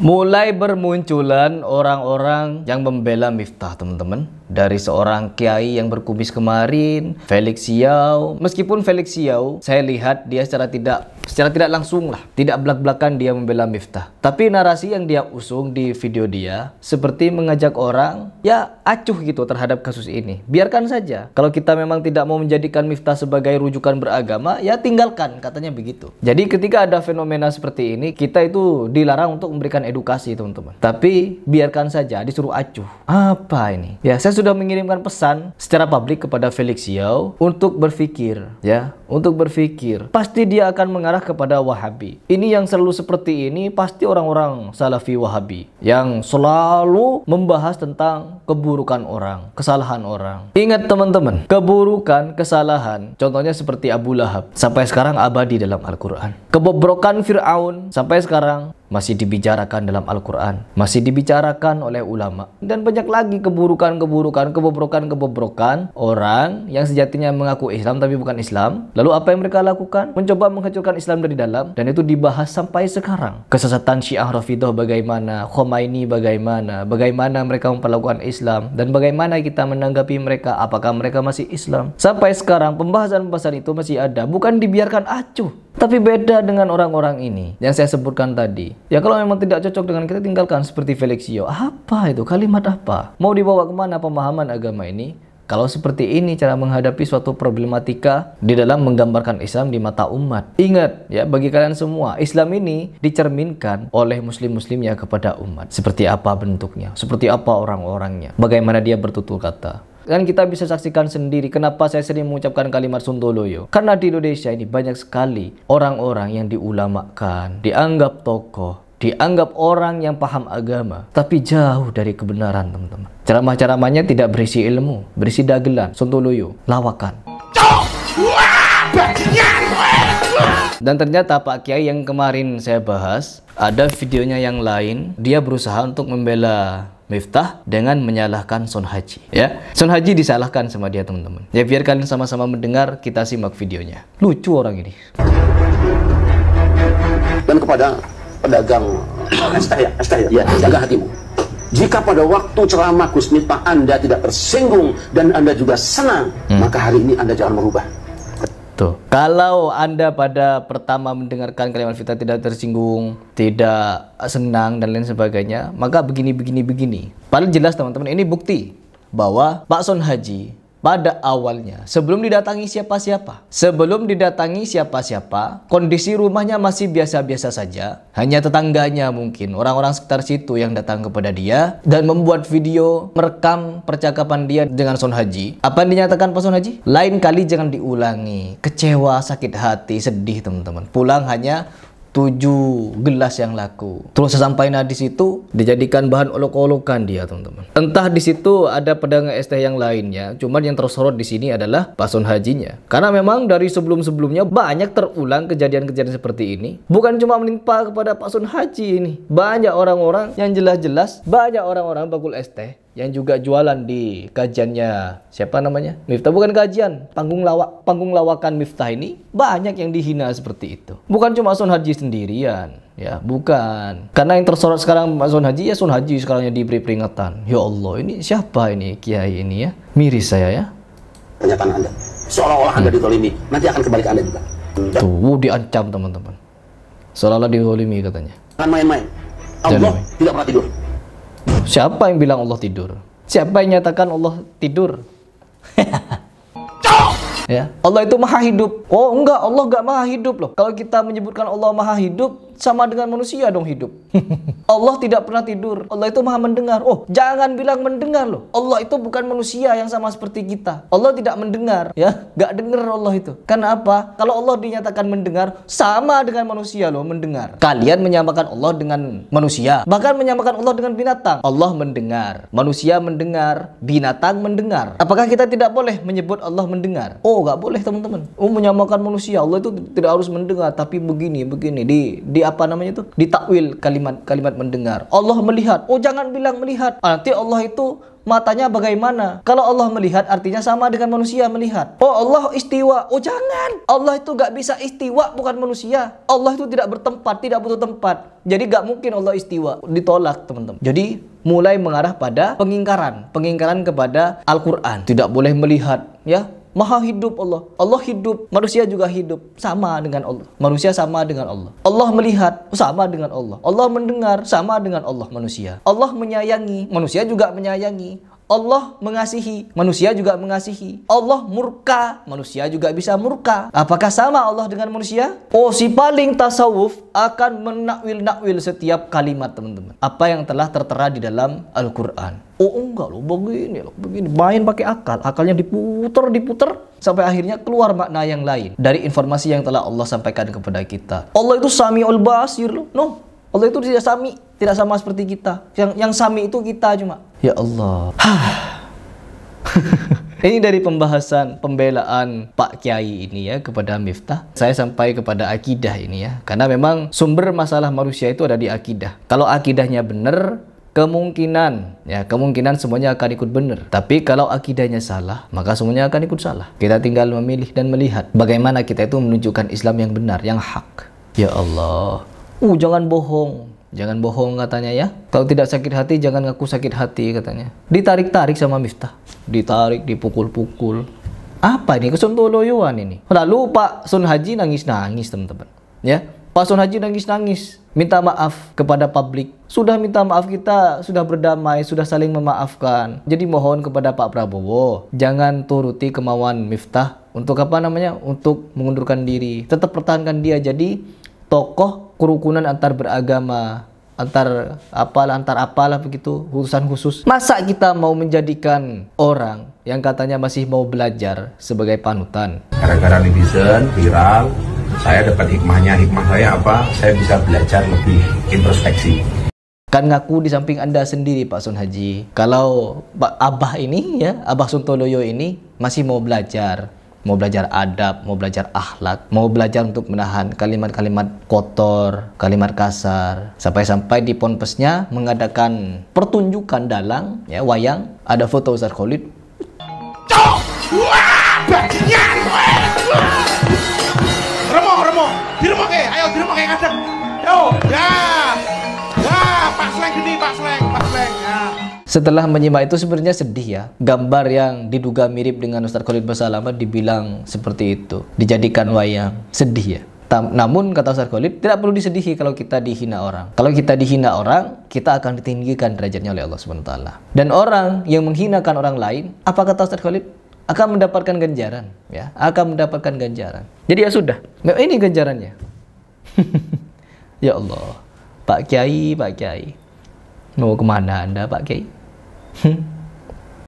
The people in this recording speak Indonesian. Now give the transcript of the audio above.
mulai bermunculan orang-orang yang membela Miftah teman-teman dari seorang kiai yang berkumis kemarin, Felix Xiao. Meskipun Felix Xiao, saya lihat dia secara tidak secara tidak langsung lah, tidak belak-belakan dia membela Miftah. Tapi narasi yang dia usung di video dia seperti mengajak orang ya acuh gitu terhadap kasus ini. Biarkan saja. Kalau kita memang tidak mau menjadikan Miftah sebagai rujukan beragama, ya tinggalkan katanya begitu. Jadi ketika ada fenomena seperti ini, kita itu dilarang untuk memberikan edukasi, teman-teman. Tapi biarkan saja disuruh acuh. Apa ini? Ya, saya sudah mengirimkan pesan secara publik kepada Felix Yao untuk berpikir, ya, untuk berpikir. Pasti dia akan mengarah kepada Wahabi. Ini yang selalu seperti ini pasti orang-orang Salafi Wahabi yang selalu membahas tentang keburukan orang, kesalahan orang. Ingat teman-teman, keburukan, kesalahan, contohnya seperti Abu Lahab sampai sekarang abadi dalam Al-Qur'an. Kebobrokan Firaun sampai sekarang masih dibicarakan dalam Al-Quran, masih dibicarakan oleh ulama. Dan banyak lagi keburukan-keburukan, kebobrokan-kebobrokan orang yang sejatinya mengaku Islam tapi bukan Islam. Lalu apa yang mereka lakukan? Mencoba menghancurkan Islam dari dalam dan itu dibahas sampai sekarang. Kesesatan Syiah Rafidah bagaimana, Khomeini bagaimana, bagaimana mereka memperlakukan Islam dan bagaimana kita menanggapi mereka, apakah mereka masih Islam. Sampai sekarang pembahasan-pembahasan itu masih ada, bukan dibiarkan acuh. Tapi beda dengan orang-orang ini yang saya sebutkan tadi. Ya kalau memang tidak cocok dengan kita tinggalkan seperti Felixio. Apa itu? Kalimat apa? Mau dibawa kemana pemahaman agama ini? Kalau seperti ini cara menghadapi suatu problematika di dalam menggambarkan Islam di mata umat. Ingat ya bagi kalian semua, Islam ini dicerminkan oleh muslim-muslimnya kepada umat. Seperti apa bentuknya, seperti apa orang-orangnya, bagaimana dia bertutur kata. Kan kita bisa saksikan sendiri kenapa saya sering mengucapkan kalimat Sontoloyo. Karena di Indonesia ini banyak sekali orang-orang yang diulamakan, dianggap tokoh, dianggap orang yang paham agama, tapi jauh dari kebenaran, teman-teman. Ceramah-ceramahnya tidak berisi ilmu, berisi dagelan, sontoloyo, lawakan. Dan ternyata Pak Kiai yang kemarin saya bahas, ada videonya yang lain, dia berusaha untuk membela Miftah dengan menyalahkan Son Haji. Ya, Son Haji disalahkan sama dia teman-teman. Ya biar kalian sama-sama mendengar kita simak videonya. Lucu orang ini. Dan kepada pedagang Astahya, Astahya, jaga ya. hatimu. Jika pada waktu ceramah Gus Miftah Anda tidak tersinggung dan Anda juga senang, hmm. maka hari ini Anda jangan merubah. Tuh. Kalau Anda pada pertama mendengarkan kalimat fitnah tidak tersinggung, tidak senang dan lain sebagainya, maka begini begini begini. Paling jelas teman-teman ini bukti bahwa Pak Son Haji pada awalnya sebelum didatangi siapa-siapa. Sebelum didatangi siapa-siapa, kondisi rumahnya masih biasa-biasa saja. Hanya tetangganya mungkin, orang-orang sekitar situ yang datang kepada dia dan membuat video merekam percakapan dia dengan Son Haji. Apa yang dinyatakan Pak Son Haji? Lain kali jangan diulangi. Kecewa, sakit hati, sedih teman-teman. Pulang hanya tujuh gelas yang laku. Terus sesampainya di situ dijadikan bahan olok-olokan dia, teman-teman. Entah di situ ada pedagang es teh yang lainnya, cuman yang tersorot di sini adalah pason hajinya. Karena memang dari sebelum-sebelumnya banyak terulang kejadian-kejadian seperti ini. Bukan cuma menimpa kepada pason haji ini. Banyak orang-orang yang jelas-jelas, banyak orang-orang bakul es teh yang juga jualan di kajiannya siapa namanya Miftah bukan kajian panggung lawak panggung lawakan Miftah ini banyak yang dihina seperti itu bukan cuma Sun Haji sendirian ya bukan karena yang tersorot sekarang Mas Sun Haji ya Sun Haji sekarang yang diberi peringatan ya Allah ini siapa ini Kiai ini ya miris saya ya pernyataan Anda seolah-olah Anda ditolimi nanti akan kembali ke Anda juga tuh diancam teman-teman seolah-olah ditolimi katanya jangan main-main Allah tidak pernah tidur Siapa yang bilang Allah tidur? Siapa yang nyatakan Allah tidur? ya, Allah itu maha hidup. Oh enggak, Allah enggak maha hidup loh. Kalau kita menyebutkan Allah maha hidup, sama dengan manusia dong hidup. Allah tidak pernah tidur. Allah itu maha mendengar. Oh, jangan bilang mendengar loh. Allah itu bukan manusia yang sama seperti kita. Allah tidak mendengar, ya. Gak dengar Allah itu. Karena apa? Kalau Allah dinyatakan mendengar, sama dengan manusia loh mendengar. Kalian menyamakan Allah dengan manusia. Bahkan menyamakan Allah dengan binatang. Allah mendengar. Manusia mendengar. Binatang mendengar. Apakah kita tidak boleh menyebut Allah mendengar? Oh, gak boleh teman-teman. Oh, menyamakan manusia. Allah itu tidak harus mendengar. Tapi begini, begini. Di, di apa namanya itu ditakwil kalimat kalimat mendengar Allah melihat oh jangan bilang melihat nanti Allah itu matanya bagaimana? Kalau Allah melihat artinya sama dengan manusia melihat. Oh Allah istiwa. Oh jangan. Allah itu gak bisa istiwa bukan manusia. Allah itu tidak bertempat, tidak butuh tempat. Jadi gak mungkin Allah istiwa. Ditolak teman-teman. Jadi mulai mengarah pada pengingkaran. Pengingkaran kepada Al-Quran. Tidak boleh melihat ya Maha hidup Allah. Allah hidup, manusia juga hidup. Sama dengan Allah. Manusia sama dengan Allah. Allah melihat, sama dengan Allah. Allah mendengar, sama dengan Allah manusia. Allah menyayangi, manusia juga menyayangi. Allah mengasihi, manusia juga mengasihi. Allah murka, manusia juga bisa murka. Apakah sama Allah dengan manusia? Oh, si paling tasawuf akan menakwil-nakwil setiap kalimat teman-teman. Apa yang telah tertera di dalam Al-Quran. Oh enggak loh, begini loh, begini. Main pakai akal, akalnya diputer, diputer. Sampai akhirnya keluar makna yang lain. Dari informasi yang telah Allah sampaikan kepada kita. Allah itu sami'ul basir loh. No, Allah itu tidak sami, tidak sama seperti kita. Yang yang sami itu kita cuma. Ya Allah. Ini dari pembahasan pembelaan Pak Kiai ini ya kepada Miftah. Saya sampai kepada akidah ini ya. Karena memang sumber masalah manusia itu ada di akidah. Kalau akidahnya benar, kemungkinan ya kemungkinan semuanya akan ikut benar tapi kalau akidahnya salah maka semuanya akan ikut salah kita tinggal memilih dan melihat bagaimana kita itu menunjukkan Islam yang benar yang hak ya Allah uh jangan bohong Jangan bohong katanya ya. Kalau tidak sakit hati jangan ngaku sakit hati katanya. Ditarik-tarik sama Miftah. Ditarik, dipukul-pukul. Apa ini kesontoloyoan ini? Lalu nah, Pak Sun Haji nangis-nangis teman-teman. Ya, Pak Sun Haji nangis-nangis. Minta maaf kepada publik. Sudah minta maaf kita, sudah berdamai, sudah saling memaafkan. Jadi mohon kepada Pak Prabowo, jangan turuti kemauan Miftah untuk apa namanya? Untuk mengundurkan diri. Tetap pertahankan dia jadi tokoh kerukunan antar beragama antar apalah antar apalah begitu urusan khusus masa kita mau menjadikan orang yang katanya masih mau belajar sebagai panutan gara-gara netizen viral saya dapat hikmahnya hikmah saya apa saya bisa belajar lebih introspeksi kan ngaku di samping anda sendiri Pak Sun Haji kalau Pak Abah ini ya Abah Suntoloyo ini masih mau belajar mau belajar adab, mau belajar akhlak, mau belajar untuk menahan kalimat-kalimat kotor, kalimat kasar, sampai-sampai di ponpesnya mengadakan pertunjukan dalang, ya wayang, ada foto Ustaz Khalid. remo, ayo ada, Yo, ya, ya, Pak Sleng gini, Pak Sleng setelah menyimak itu sebenarnya sedih ya. Gambar yang diduga mirip dengan Ustadz Khalid Basalamah dibilang seperti itu, dijadikan wayang. Sedih ya. Tam, namun kata Ustadz Khalid, tidak perlu disedihi kalau kita dihina orang. Kalau kita dihina orang, kita akan ditinggikan derajatnya oleh Allah SWT. Dan orang yang menghinakan orang lain, apa kata Ustadz Khalid? Akan mendapatkan ganjaran. ya Akan mendapatkan ganjaran. Jadi ya sudah, nah, ini ganjarannya. ya Allah, Pak Kiai, Pak Kiai. Mau kemana Anda Pak Kiai? Hmm.